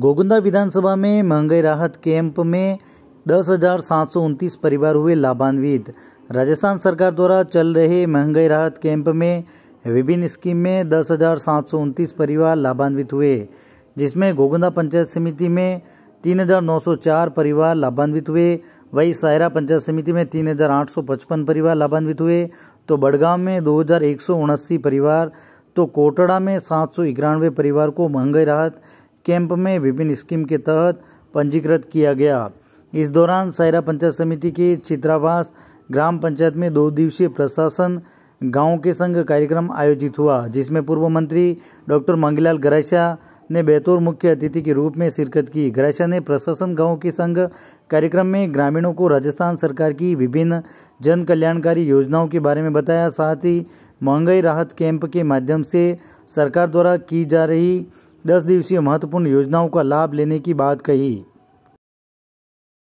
गोगुंदा विधानसभा में महंगाई राहत कैंप में दस हजार सात सौ उनतीस परिवार हुए लाभान्वित राजस्थान सरकार द्वारा चल रहे महंगाई राहत कैंप में विभिन्न स्कीम में दस हजार सात सौ उनतीस परिवार लाभान्वित हुए जिसमें गोगुंदा पंचायत समिति में तीन हजार नौ सौ चार परिवार लाभान्वित हुए वही सायरा पंचायत समिति में तीन हजार आठ सौ पचपन परिवार लाभान्वित हुए तो बड़गांव में दो हजार एक सौ उनासी परिवार तो कोटड़ा में सात सौ इक्यानवे परिवार को महंगाई राहत कैंप में विभिन्न स्कीम के तहत पंजीकृत किया गया इस दौरान सायरा पंचायत समिति के चित्रावास ग्राम पंचायत में दो दिवसीय प्रशासन गाँव के संग कार्यक्रम आयोजित हुआ जिसमें पूर्व मंत्री डॉक्टर मंगीलाल गराशा ने बेतौर मुख्य अतिथि के रूप में शिरकत की गराशा ने प्रशासन गाँव के संग कार्यक्रम में ग्रामीणों को राजस्थान सरकार की विभिन्न जन कल्याणकारी योजनाओं के बारे में बताया साथ ही महंगाई राहत कैंप के माध्यम से सरकार द्वारा की जा रही दस दिवसीय महत्वपूर्ण योजनाओं का लाभ लेने की बात कही